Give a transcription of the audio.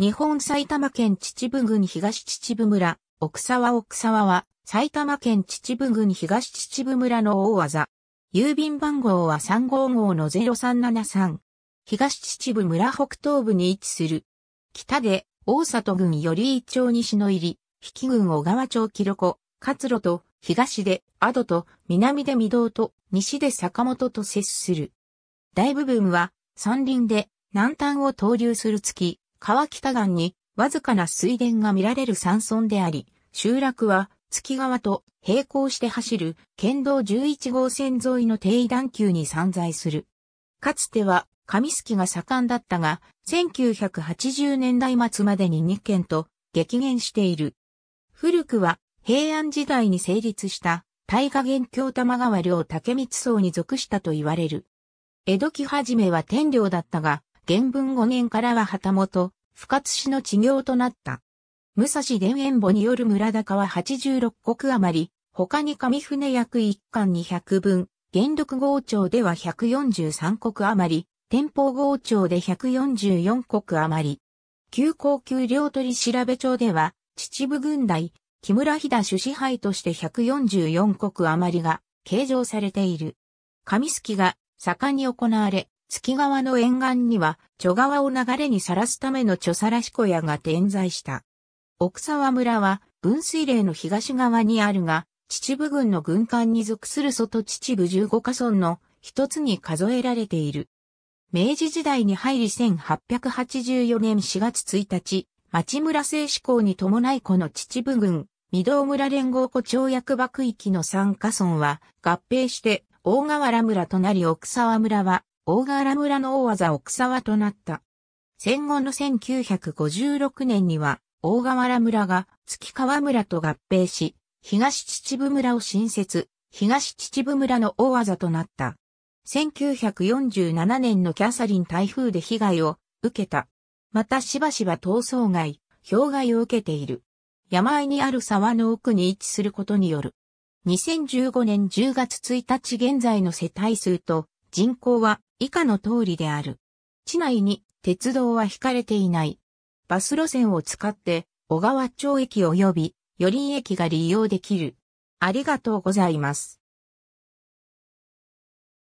日本埼玉県秩父郡東秩父村、奥沢奥沢は、埼玉県秩父郡東秩父村の大技。郵便番号は3号号の0373。東秩父村北東部に位置する。北で、大里郡より一町西の入り、比企郡小川町記録、活路と、東で、アドと、南で御堂と、西で坂本と接する。大部分は、山林で、南端を東流する月、川北岸にわずかな水田が見られる山村であり、集落は月川と並行して走る県道11号線沿いの定位段丘に散在する。かつては上杉が盛んだったが、1980年代末までに2県と激減している。古くは平安時代に成立した大河元京玉川領竹光層に属したと言われる。江戸期初めは天領だったが、元文5年からは旗本、深津市の地業となった。武蔵田園墓による村高は86国余り、他に上船役1巻200分、元禄号庁では143国余り、天保号庁で144国余り。旧高級領取調べ帳では、秩父軍代、木村飛田主支配として144国余りが計上されている。上杉が盛んに行われ、月川の沿岸には、女川を流れにさらすための著さらし小屋が点在した。奥沢村は、分水嶺の東側にあるが、秩父郡の軍艦に属する外秩父十五カ村の一つに数えられている。明治時代に入り1884年4月1日、町村制施行に伴いこの秩父郡、御堂村連合湖町役場区域の3カ村は合併して大河原村となり奥沢村は大河原村の大技奥沢となった。戦後の1956年には、大河原村が月川村と合併し、東秩父村を新設、東秩父村の大技となった。1947年のキャサリン台風で被害を受けた。またしばしば逃走害、氷害を受けている。山あいにある沢の奥に位置することによる。2015年10月1日現在の世帯数と人口は以下の通りである。地内に鉄道は引かれていない。バス路線を使って小川町駅及び寄林駅が利用できる。ありがとうございます。